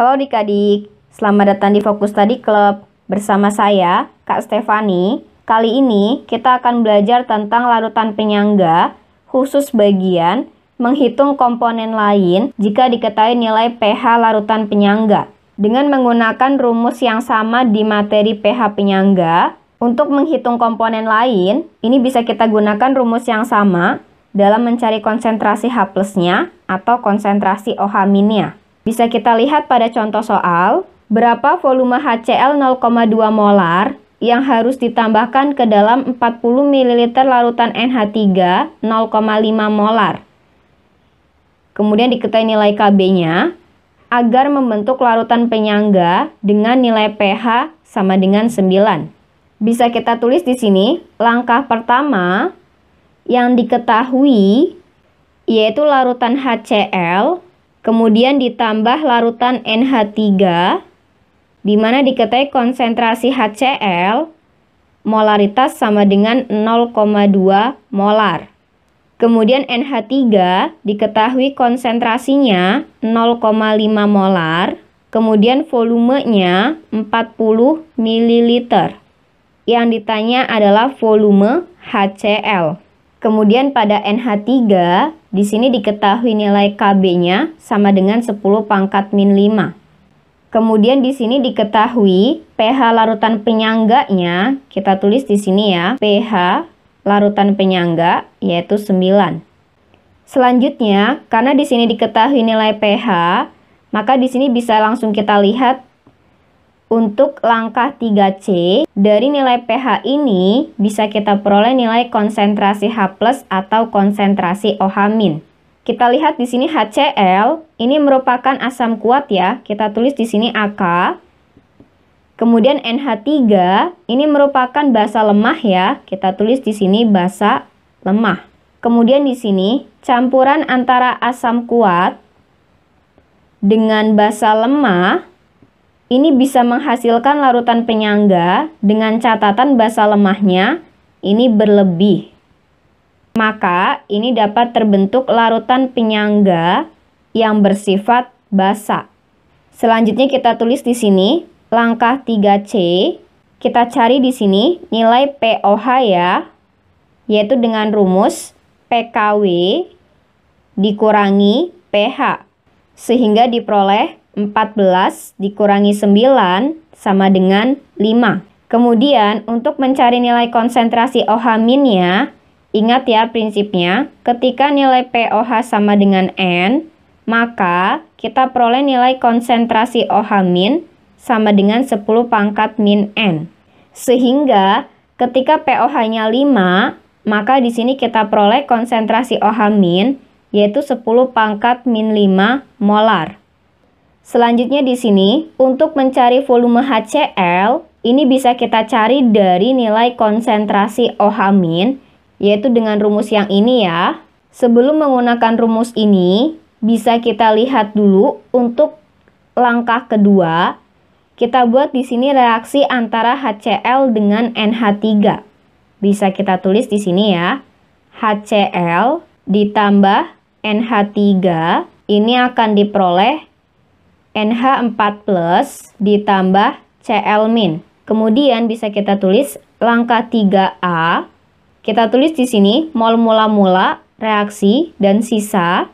Halo adik-adik, selamat datang di Fokus Tadi Club. Bersama saya, Kak Stefani. Kali ini kita akan belajar tentang larutan penyangga, khusus bagian, menghitung komponen lain jika diketahui nilai pH larutan penyangga. Dengan menggunakan rumus yang sama di materi pH penyangga, untuk menghitung komponen lain, ini bisa kita gunakan rumus yang sama dalam mencari konsentrasi h plusnya atau konsentrasi OH-nya. Bisa kita lihat pada contoh soal, berapa volume HCl 0,2 molar yang harus ditambahkan ke dalam 40 ml larutan NH3 0,5 molar. Kemudian diketahui nilai KB-nya agar membentuk larutan penyangga dengan nilai pH sama dengan 9. Bisa kita tulis di sini, langkah pertama yang diketahui yaitu larutan HCl Kemudian ditambah larutan NH3 di mana diketahui konsentrasi HCl molaritas sama dengan 0,2 molar. Kemudian NH3 diketahui konsentrasinya 0,5 molar, kemudian volumenya 40 ml. Yang ditanya adalah volume HCl. Kemudian pada NH3, di sini diketahui nilai KB-nya sama dengan 10 pangkat min 5. Kemudian di sini diketahui pH larutan penyangganya, kita tulis di sini ya, pH larutan penyangga yaitu 9. Selanjutnya, karena di sini diketahui nilai pH, maka di sini bisa langsung kita lihat untuk langkah 3C, dari nilai pH ini bisa kita peroleh nilai konsentrasi H+, atau konsentrasi OH-. Kita lihat di sini HCl, ini merupakan asam kuat ya, kita tulis di sini AK. Kemudian NH3, ini merupakan basa lemah ya, kita tulis di sini basa lemah. Kemudian di sini, campuran antara asam kuat dengan basa lemah ini bisa menghasilkan larutan penyangga dengan catatan basa lemahnya ini berlebih. Maka ini dapat terbentuk larutan penyangga yang bersifat basa. Selanjutnya kita tulis di sini langkah 3C. Kita cari di sini nilai POH ya, yaitu dengan rumus PKW dikurangi PH sehingga diperoleh 14 dikurangi 9 sama dengan 5. Kemudian untuk mencari nilai konsentrasi OH minnya, ingat ya prinsipnya, ketika nilai POH sama dengan N, maka kita peroleh nilai konsentrasi OH min sama dengan 10 pangkat min N. Sehingga ketika POH-nya 5, maka di sini kita peroleh konsentrasi OH min yaitu 10 pangkat min 5 molar. Selanjutnya di sini, untuk mencari volume HCl, ini bisa kita cari dari nilai konsentrasi OH-, yaitu dengan rumus yang ini ya. Sebelum menggunakan rumus ini, bisa kita lihat dulu untuk langkah kedua, kita buat di sini reaksi antara HCl dengan NH3. Bisa kita tulis di sini ya. HCl ditambah NH3 ini akan diperoleh NH4 plus ditambah Cl min. Kemudian bisa kita tulis langkah 3A. Kita tulis di sini mol mula-mula, reaksi, dan sisa.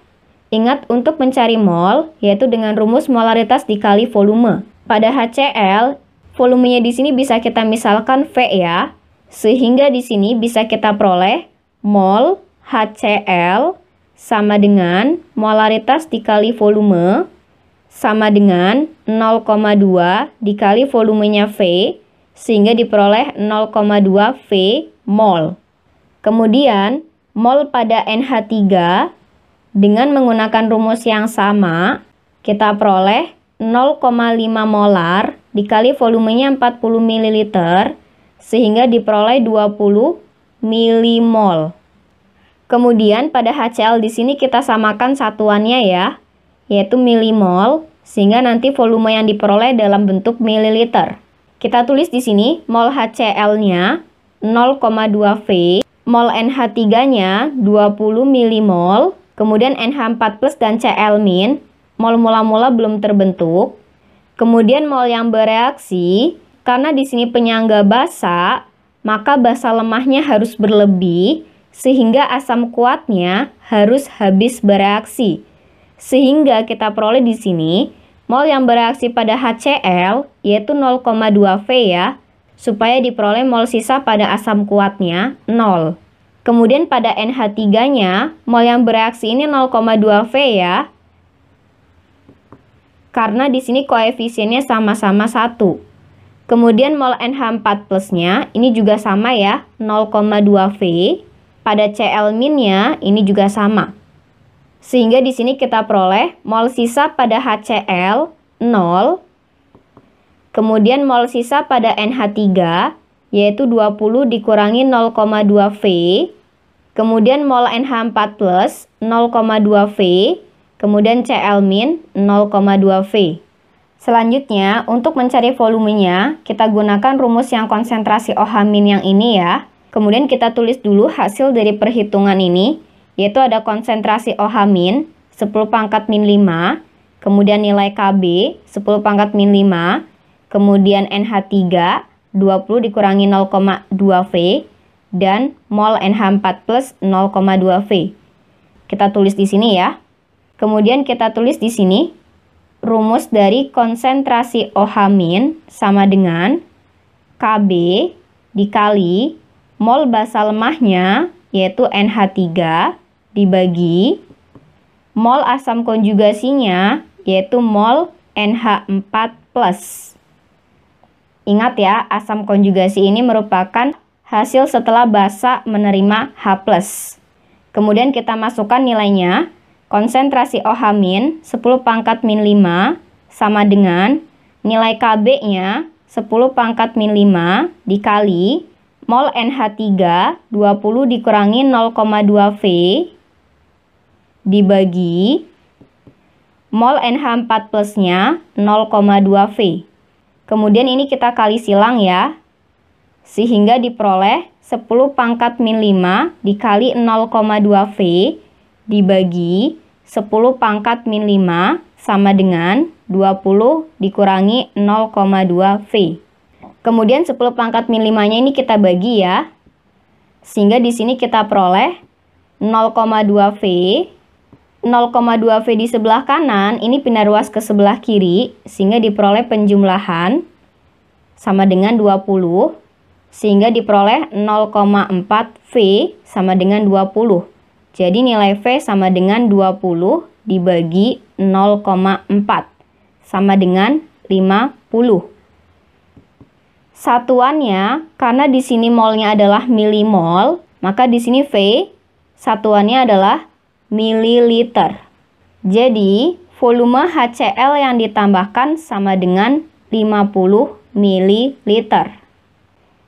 Ingat untuk mencari mol, yaitu dengan rumus molaritas dikali volume. Pada HCl, volumenya di sini bisa kita misalkan V ya. Sehingga di sini bisa kita peroleh mol HCl sama dengan molaritas dikali volume sama dengan 0,2 dikali volumenya V sehingga diperoleh 0,2 V mol. Kemudian, mol pada NH3 dengan menggunakan rumus yang sama, kita peroleh 0,5 molar dikali volumenya 40 ml sehingga diperoleh 20 milimol. Kemudian pada HCl di sini kita samakan satuannya ya yaitu milimol, sehingga nanti volume yang diperoleh dalam bentuk mililiter. Kita tulis di sini mol HCl-nya 0,2V, mol NH3-nya 20 milimol, kemudian NH4 plus dan Cl min, mol mula-mula belum terbentuk. Kemudian mol yang bereaksi, karena di sini penyangga basa, maka basa lemahnya harus berlebih, sehingga asam kuatnya harus habis bereaksi. Sehingga kita peroleh di sini mol yang bereaksi pada HCl yaitu 0,2V ya, supaya diperoleh mol sisa pada asam kuatnya 0. Kemudian pada NH3-nya, mol yang bereaksi ini 0,2V ya, karena di sini koefisiennya sama-sama 1. Kemudian mol NH4 plusnya ini juga sama ya, 0,2V. Pada Cl nya ini juga sama, sehingga di sini kita peroleh mol sisa pada HCl 0, kemudian mol sisa pada NH3 yaitu 20 dikurangi 0,2V, kemudian mol NH4 plus 0,2V, kemudian Cl min 0,2V. Selanjutnya, untuk mencari volumenya, kita gunakan rumus yang konsentrasi OH min yang ini ya. Kemudian kita tulis dulu hasil dari perhitungan ini, yaitu ada konsentrasi OH min 10 pangkat min 5, kemudian nilai KB 10 pangkat min 5, kemudian NH3 20 dikurangi 0,2V, dan mol NH4 plus 0,2V. Kita tulis di sini ya. Kemudian kita tulis di sini rumus dari konsentrasi OH min sama dengan KB dikali mol basa lemahnya yaitu NH3 dibagi mol asam konjugasinya yaitu mol NH4+. Ingat ya, asam konjugasi ini merupakan hasil setelah basa menerima H+. Kemudian kita masukkan nilainya, konsentrasi OH- 10 pangkat min 5 sama dengan nilai KB-nya 10 pangkat min 5 dikali mol NH3 20 dikurangi 0,2V dibagi mol NH4 plusnya 0,2V. Kemudian ini kita kali silang ya, sehingga diperoleh 10 pangkat min 5 dikali 0,2V dibagi 10 pangkat min 5 sama dengan 20 dikurangi 0,2V. Kemudian 10 pangkat min 5-nya ini kita bagi ya. Sehingga di sini kita peroleh 0,2V 0,2V di sebelah kanan ini pindah ruas ke sebelah kiri sehingga diperoleh penjumlahan sama dengan 20 sehingga diperoleh 0,4V sama dengan 20. Jadi nilai V sama dengan 20 dibagi 0,4 sama dengan 50. Satuannya, karena di sini molnya adalah milimol, maka di sini V satuannya adalah mililiter. Jadi, volume HCl yang ditambahkan sama dengan 50 mililiter.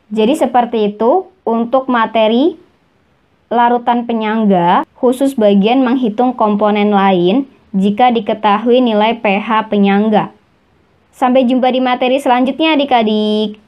Jadi seperti itu untuk materi larutan penyangga, khusus bagian menghitung komponen lain jika diketahui nilai pH penyangga. Sampai jumpa di materi selanjutnya adik-adik.